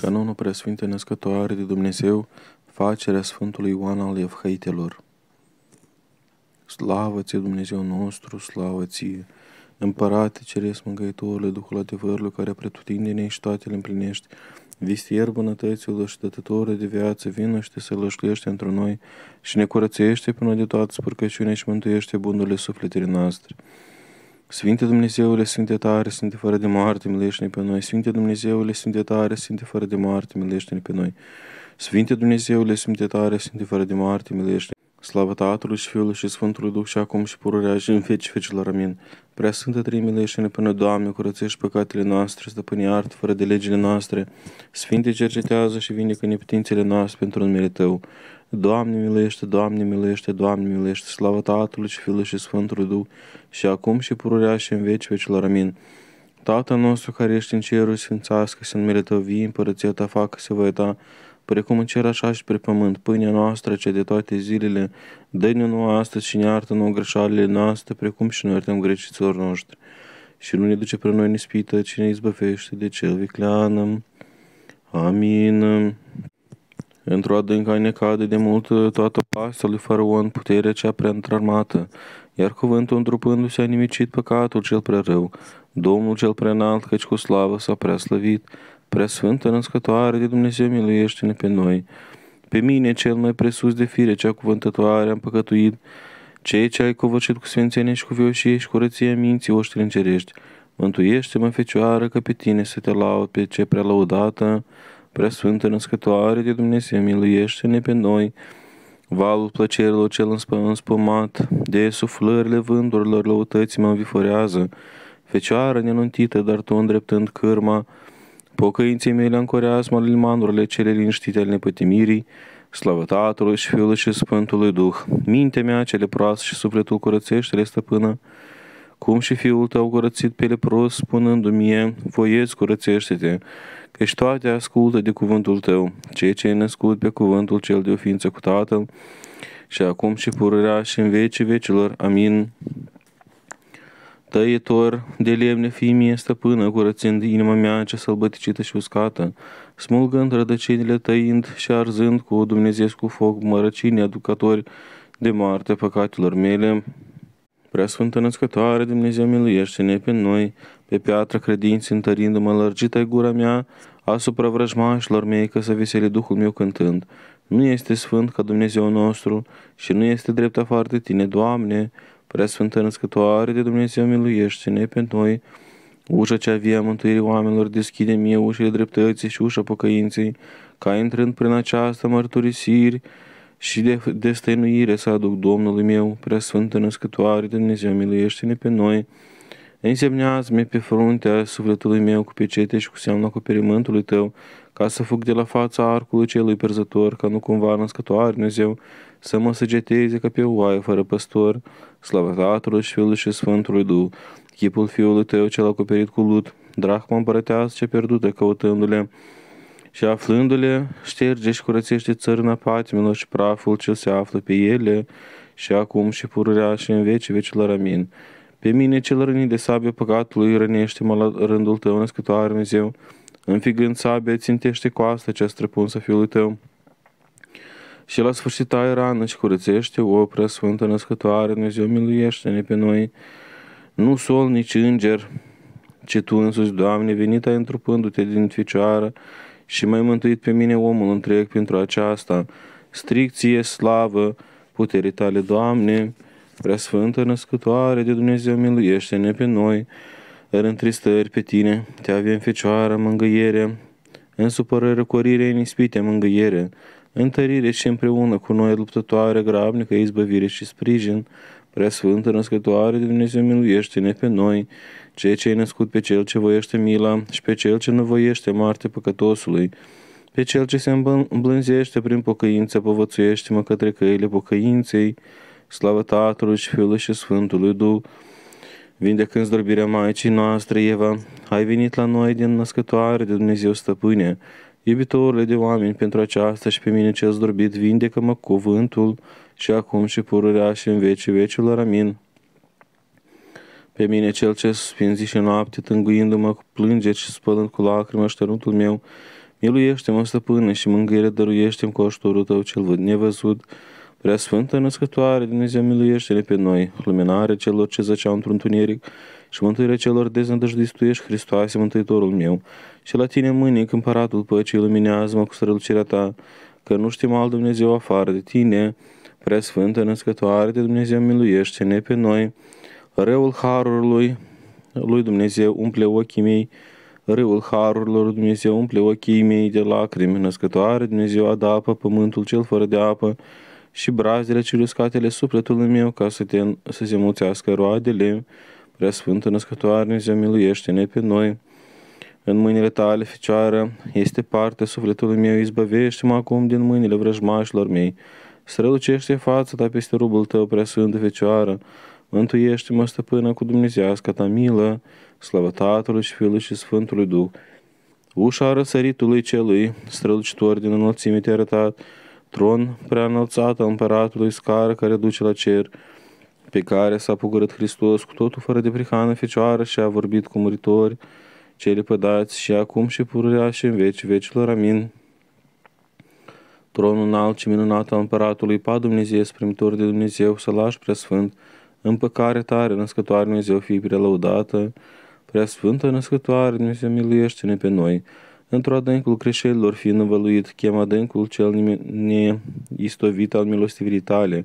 Canonul Preasfinte Născătoare de Dumnezeu, facerea Sfântului Ioan al Evhăitelor. Slavă ție, Dumnezeu nostru, slavă ție! Împărate Ceresc Mângăitorule, Duhul adevărului care pretutindene și toate le împlinești, vistier bunătăților și dătătorule de viață, vină și te sălășluiește într noi și ne curățește până de toată spurcăciune și mântuiește bunurile sufletele noastre. Sfinte Dumnezeule, Sfinte tare, Sfinte fără de moarte, milește-ne pe noi. Sfinte Dumnezeule, Sfinte tare, Sfinte fără de moarte, milește-ne pe noi. Sfinte Dumnezeule, Sfinte tare, Sfinte fără de moarte, milește Slavă Tatălui și Fiului și Sfântului Duh și acum și pururea și în feci fecilor. Amin. Prea Sfântă Trei și ne până, Doamne, curățești păcatele noastre, stăpâni art fără de legile noastre. Sfinte cercetează și vindecă neputințele noastre pentru numele Tău. Doamne milește, Doamne milește, Doamne milește, slavă Tatălui și Fiului și Sfântului Duh, și acum și pururea și în veci vecilor. Amin. Tatăl nostru care ești în cerul, sfințească să numele Tău, vii împărăția Ta, facă-se voia Ta, precum în cer așa și pe pământ. Pâinea noastră, ce de toate zilele, dă-ne nu astăzi și ne iartă nouă greșalile noastre, precum și noi iertăm greșiților noștri. Și nu ne duce pe noi nispită, ci cine izbăfește de cel vicleană. Amin. Pentru adânca ne necade de mult uh, toată pasta lui Faraon, puterea cea prea întrarmată, iar cuvântul întrupându-se a nimicit păcatul cel prea rău, Domnul cel prea înalt, căci cu slavă s-a prea slăvit, prea sfântă născătoare de Dumnezeu miluiește-ne pe noi. Pe mine, cel mai presus de fire cea cuvântătoare, am păcătuit, cei ce ai covăcit cu sfințenie și cu vioșie și curăție minții oștri încerești. Mântuiește-mă, Fecioară, că pe tine să te laud pe ce prea laudată, Preasfântă născătoare de Dumnezeu, miluiește-ne pe noi, Valul plăcerilor cel înspămat, de suflările vândurilor lăutății mă înviforează. Fecioară nenuntită, dar tu îndreptând cârma, pocăinții mele ancorează limanurile cele liniștite ale nepătimirii, slavă Tatălui și Fiului și Sfântului Duh. Mintea mea, cele proaste și sufletul curățește-le stăpână, cum și fiul tău curățit pe lepros, spunându-mi mie, voieți curățește-te, și toate ascultă de cuvântul tău, ceea ce ai născut pe cuvântul cel de ofință cu Tatăl, și acum și pururea și în vecii vecilor. Amin. Tăietor de lemne fii mie stăpână, curățind inima mea cea sălbăticită și uscată, smulgând rădăcinile tăind și arzând cu Dumnezeu cu foc mărăcini aducători de moarte păcatelor mele, Prea Sfântă născătoare, Dumnezeu miluiește-ne pe noi, pe piatra credinței întărindu-mă, lărgită-i gura mea asupra vrăjmașilor mei, că să visele Duhul meu cântând. Nu este sfânt ca Dumnezeu nostru și nu este drept afară de Tine, Doamne, Prea Sfântă născătoare de Dumnezeu miluiește-ne pe noi, Ușa cea vie a mântuirii oamenilor deschide mie ușile dreptății și ușa păcăinței, ca intrând prin această mărturisiri, și de destăinuire să aduc Domnului meu, sfântă născătoare, Dumnezeu miluiește-ne pe noi, Însemnează-mi pe fruntea sufletului meu cu pecete și cu seamnă acoperimentului tău, ca să fug de la fața arcului celui perzător, ca nu cumva născătoare Dumnezeu, să mă săgeteze ca pe oaie fără păstor, slavă Tatălui și Fiului și Sfântului Duh, chipul Fiului tău cel acoperit cu lut, drahma împărătească ce pierdută căutându-le, și aflându-le, șterge și curățește țărâna patimilor și praful ce se află pe ele și acum și pururea și în vecii vecilor amin. Pe mine cel rănit de sabie păcatului rănește-mă la rândul tău, născătoare Dumnezeu, înfigând sabia, țintește coasta cea străpunsă fiului tău. Și la sfârșit ai rană și curățește, o sfântă născătoare, Dumnezeu miluiește-ne pe noi, nu sol nici înger, ci Tu însuți, Doamne, venit ai întrupându-te din Ficioară, și m-ai mântuit pe mine omul întreg pentru aceasta. Stricție, slavă, puterii tale, Doamne, prea sfântă născătoare de Dumnezeu, miluiește-ne pe noi, în întristări pe tine, te avem fecioară, mângâiere, în supărări, corire, în ispite, mângâiere, întărire și împreună cu noi luptătoare, grabnică, izbăvire și sprijin, Preasfântă născătoare de Dumnezeu miluiește-ne pe noi, ceea ce ai născut pe cel ce voiește mila și pe cel ce nu voiește moarte păcătosului, pe cel ce se îmblânzește prin pocăință, povățuiește-mă către căile pocăinței, slavă Tatălui și Fiului și Sfântului Duh, vindecând zdorbirea Maicii noastre, Eva, ai venit la noi din născătoare de Dumnezeu stăpâne, Iubitorule de oameni, pentru aceasta și pe mine ce-ați dorbit, vindecă-mă cuvântul și acum și pururea și în vecii vecilor. Amin. Pe mine cel ce sfinzi și noapte, tânguindu-mă cu plângeri și spălând cu lacrimă șternutul meu, miluiește-mă, stăpâne, și mângâiere dăruiește-mi cu ajutorul tău cel nevăzut, Prea Sfântă Născătoare, Dumnezeu miluiește-ne pe noi, luminare celor ce zăceau într-un tuneric și mântuirea celor deznădăjduiți tu ești, Hristoase, Mântuitorul meu. Și la tine mânic, Împăratul Păcii, iluminează mă cu strălucirea ta, că nu știm alt Dumnezeu afară de tine, Prea Sfântă Născătoare de Dumnezeu miluiește-ne pe noi, Răul Harului lui Dumnezeu umple ochii mei, Râul Harurilor Dumnezeu umple ochii mei de lacrimi, Născătoare Dumnezeu adapă pământul cel fără de apă, și brazele și uscatele sufletului meu ca să, te, să se mulțească roadele. Prea Sfântă Născătoare, Dumnezeu, miluiește-ne pe noi. În mâinile tale, Ficioară, este parte sufletului meu, izbăvește-mă acum din mâinile vrăjmașilor mei. Strălucește fața ta peste rubul tău, prea Sfântă Ficioară, mântuiește-mă, stăpână, cu dumnezească ta milă, slavă Tatălui și Fiului și Sfântului Duh. Ușa răsăritului celui, strălucitor din înălțime te arătat, tron prea înălțat împăratului scară care duce la cer, pe care s-a pugărât Hristos cu totul fără de prihană fecioară și a vorbit cu muritori, cei pădați și acum și pururea și în veci vecilor. Amin. Tronul înalt și minunat al împăratului, pa Dumnezeu, primitor de Dumnezeu, să lași preasfânt, împăcare tare, născătoare Dumnezeu, fii prelăudată, preasfântă născătoare, Dumnezeu miluiește-ne pe noi, Într-o adâncul creșelilor fiind învăluit, chem adâncul cel neistovit al milostivirii tale.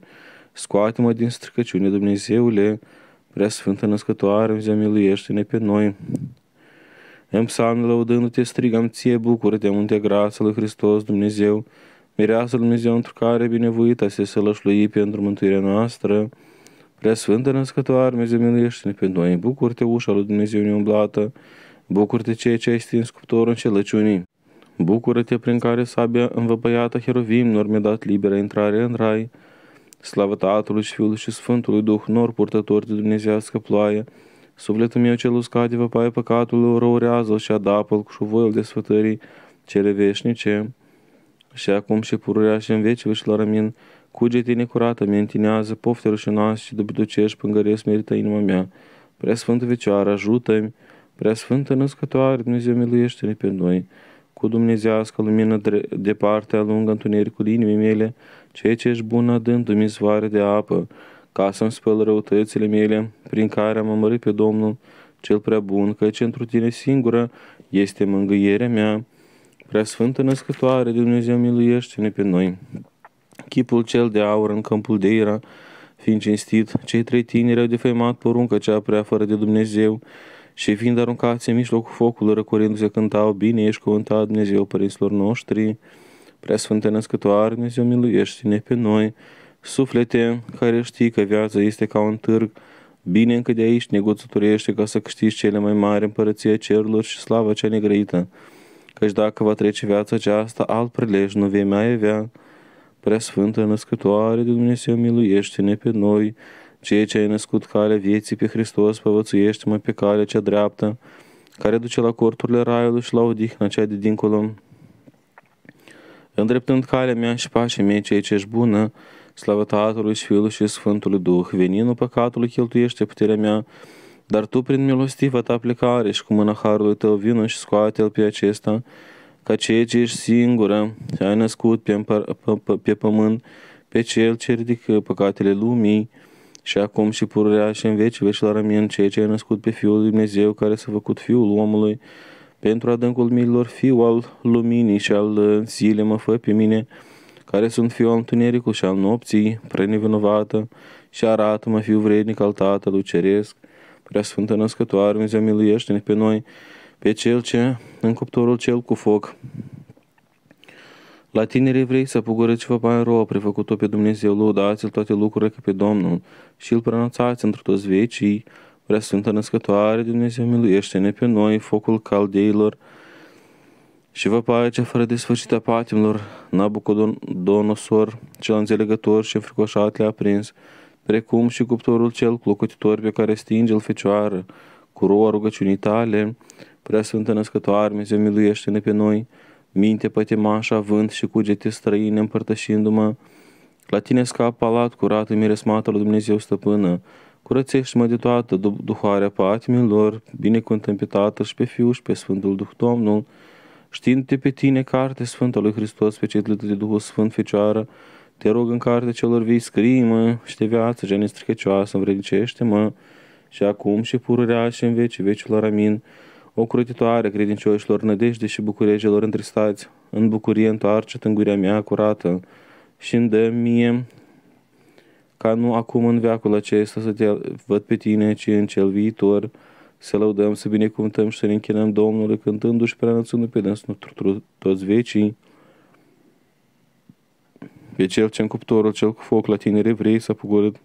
Scoate-mă din străcăciune, Dumnezeule, prea sfântă născătoare, îmi miluiește-ne pe noi. În psalm, lăudându-te strigam ție, bucură-te, munte grață lui Hristos Dumnezeu, mireasă Dumnezeu într care să se sălășlui pentru mântuirea noastră. Prea sfântă născătoare, îmi miluiește-ne pe noi, bucură-te, ușa lui Dumnezeu neumblată, Bucur-te ceea ce ai stins cuptorul celăciunii. Bucură-te prin care sabia învăpăiată nor mi-a dat liberă intrare în rai. Slavă Tatălui și Fiului și Sfântului Duh, nor purtător de dumnezească ploaie, Sufletul meu cel uscat de văpaie păcatul răurează și adapă-l cu șuvoiul de sfătării cele veșnice. Și acum și pururea și în veci și la rămin, cugete necurată, mentinează, pofte rușinoase și dubiducești, pângăresc merită inima mea. Prea Sfântă Vecioară, ajută-mi! Preasfântă născătoare, Dumnezeu miluiește-ne pe noi, cu dumnezească lumină de partea lungă întunericul inimii mele, ceea ce ești bună adându-mi zvoare de apă, ca să-mi spăl răutățile mele, prin care am omorât pe Domnul cel prea bun, căci într tine singură este mângâierea mea. Preasfântă născătoare, Dumnezeu miluiește-ne pe noi. Chipul cel de aur în câmpul de Ira, fiind cinstit, cei trei tineri au defăimat porunca cea prea fără de Dumnezeu, și fiind aruncați în mijlocul focului, răcorindu-se cântau, bine ești cuvântat Dumnezeu părinților noștri, prea sfântă născătoare, Dumnezeu miluiește-ne pe noi, suflete care știi că viața este ca un târg, bine încă de aici negoțătorește ca să câștigi cele mai mari împărăție cerurilor și slava cea negrăită, căci dacă va trece viața aceasta, alt prilej nu vei mai avea. Prea sfântă născătoare Dumnezeu miluiește-ne pe noi, cei ce ai născut calea vieții pe Hristos, păvățuiește-mă pe calea cea dreaptă, care duce la corturile raiului și la odihna cea de dincolo. Îndreptând calea mea și pașii mei, cei ce ești bună, slavă Tatălui și Fiului și Sfântului Duh, veninul păcatului cheltuiește puterea mea, dar tu prin milostivă ta plecare și cu mâna harului tău vină și scoate-l pe acesta, ca cei ce ești singură, ai născut pe, pe, pe pământ, pe cel ce ridică păcatele lumii, și acum și pururea și în veci veșilor amin ceea ce ai născut pe Fiul Lui Dumnezeu care s-a făcut Fiul omului, pentru adâncul miilor fiu al luminii și al zile uh, mă fă pe mine, care sunt fiul al întunericului și al nopții, prenevinovată, și arată-mă fiu vrednic al Tatălui Ceresc, prea Sfântă Născătoare, Dumnezeu miluiește-ne pe noi, pe cel ce, în cuptorul cel cu foc, la tineri evrei s-a pogorât și făpaia rău, prefăcut-o pe Dumnezeu, lăudați-l toate lucrurile ca pe Domnul și îl pronunțați într toți vecii, prea Sfântă Născătoare, Dumnezeu miluiește-ne pe noi, focul caldeilor și văpaia cea fără de sfârșit a patimilor, Nabucodonosor, cel înțelegător și înfricoșat le-a prins, precum și cuptorul cel clocotitor pe care stinge-l fecioară, cu roa rugăciunii tale, prea Sfântă Născătoare, Dumnezeu miluiește-ne pe noi, minte pătimașa, vânt și cugete străine împărtășindu-mă. La tine scap palat curat, miresmată lui Dumnezeu stăpână. Curățește-mă de toată duhoarea patimilor, Tatăl și pe Fiul și pe Sfântul Duh Domnul, știind te pe tine, carte Sfântă lui Hristos, pe cei de Duhul Sfânt Fecioară, te rog în carte celor vii, scrie-mă și de viață cea nestricăcioasă, învrednicește-mă și acum și pururea și în vecii vecilor, amin. O crutitoare credincioșilor nădejde și bucurejelor întristați, în bucurie întoarce tânguirea mea curată și dă mie ca nu acum în veacul acesta să te văd pe tine, ci în cel viitor, să lăudăm, să binecuvântăm și să ne închinăm Domnului, cântându-și preanățându pe dânsul toți vecii, pe cel ce în cuptorul cel cu foc la tine revrei s-a pogorât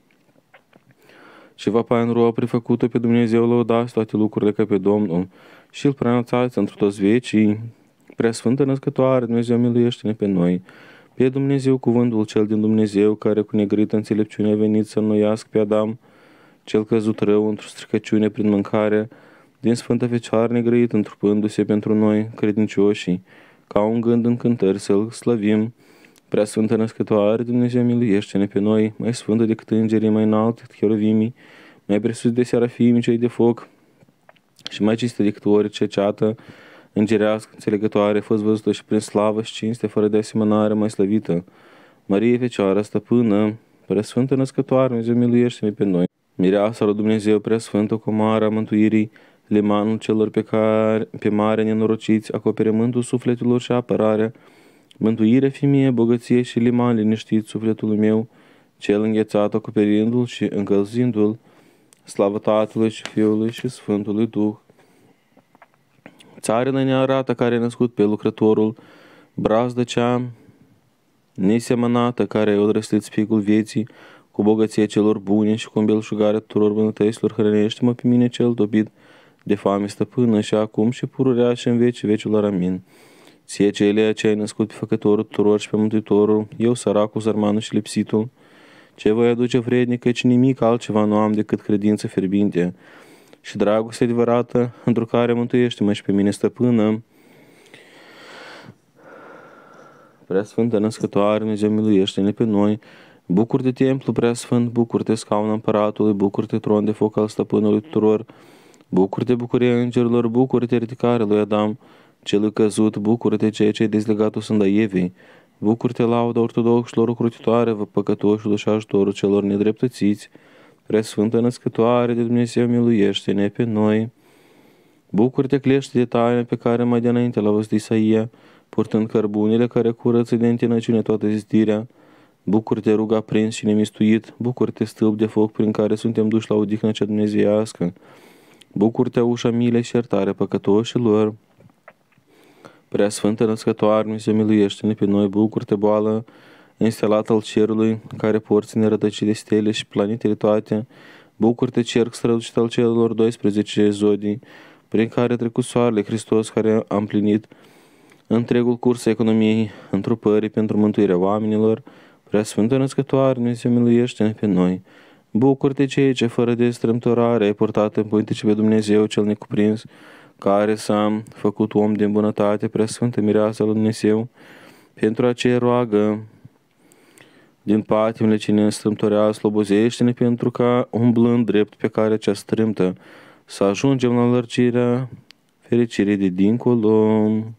și va paia în roa prefăcută pe Dumnezeu lăudați toate lucrurile ca pe Domnul, și îl preanunțați într toți vecii, preasfântă născătoare, Dumnezeu miluiește-ne pe noi. Pe Dumnezeu cuvântul cel din Dumnezeu, care cu negrită înțelepciune a venit să înnoiască pe Adam, cel căzut rău într-o stricăciune prin mâncare, din Sfântă Fecioară negrăit întrupându-se pentru noi, credincioșii, ca un gând în cântări să-L slăvim, Prea Sfântă Născătoare, Dumnezeu miluiește-ne pe noi, mai sfântă decât îngerii, mai înalt decât cheruvimii, mai presus de serafimii cei de foc, și mai cinste decât orice ceată, îngerească, înțelegătoare, fost văzută și prin slavă și cinste, fără de asemănare, mai slăvită. Marie Fecioară, stăpână, preasfântă născătoare, Dumnezeu miluiește mi pe noi. Mireasa lui Dumnezeu, preasfântă comara mântuirii, limanul celor pe, care, pe mare nenorociți, acoperimântul sufletelor și apărarea, mântuire fi mie, bogăție și liman liniștit sufletul meu, cel înghețat acoperindu-l și încălzindu-l, Slavă Tatălui și Fiului și Sfântului Duh. Țarina ne arată care a născut pe lucrătorul, brazdă cea nesemănată care a odrăslit spigul vieții, cu bogăție celor bune și cu îmbelșugarea tuturor bunătăților, hrănește-mă pe mine cel dobit de fame stăpână și acum și pururea și în vecii vecilor. Amin. Ție ce ai născut pe făcătorul tuturor și pe mântuitorul, eu săracul, zărmanul și lipsitul, ce voi aduce vrednic, căci nimic altceva nu am decât credință fierbinte și dragoste adevărată, într-o care mântuiește-mă și pe mine stăpână. Sfântă născătoare, Dumnezeu miluiește-ne pe noi, Bucur de templu prea sfânt, bucur de scaun împăratului, bucur de tron de foc al stăpânului tuturor, bucur de bucurie îngerilor, bucur de ridicare lui Adam, celui căzut, bucur de ceea ce sunt a Evei Bucur-te, lauda ortodoxilor ocrotitoare, vă păcătoșilor și ajutorul celor nedreptățiți, Preasfântă Născătoare de Dumnezeu, miluiește-ne pe noi. Bucur-te, clește de taine pe care mai dinainte l-a văzut Isaia, purtând cărbunile care curăță de întinăciune toată zidirea. Bucur-te, ruga prins și nemistuit, bucur-te, stâlp de foc prin care suntem duși la odihnă cea dumnezeiască. Bucur-te, ușa mile și iertare păcătoșilor. Prea Sfântă Născătoare, se miluiește-ne pe noi, bucur-te boală, înstelat al cerului, care porți nerătăcile stele și planetele toate, bucur-te cerc strălucit al celor 12 zodii, prin care a trecut soarele Hristos care a împlinit întregul curs economiei, întrupării pentru mântuirea oamenilor, prea sfântă născătoare, Dumnezeu miluiește-ne pe noi. Bucur-te cei ce fără de strâmtorare ai purtat în pântece pe Dumnezeu cel necuprins, care s-a făcut om din bunătate, preasfântă mireasa lui Dumnezeu, pentru aceea roagă din patimile ne strâmtorea, slobozește-ne pentru ca umblând drept pe care cea strâmtă să ajungem la lărgirea fericirii de dincolo.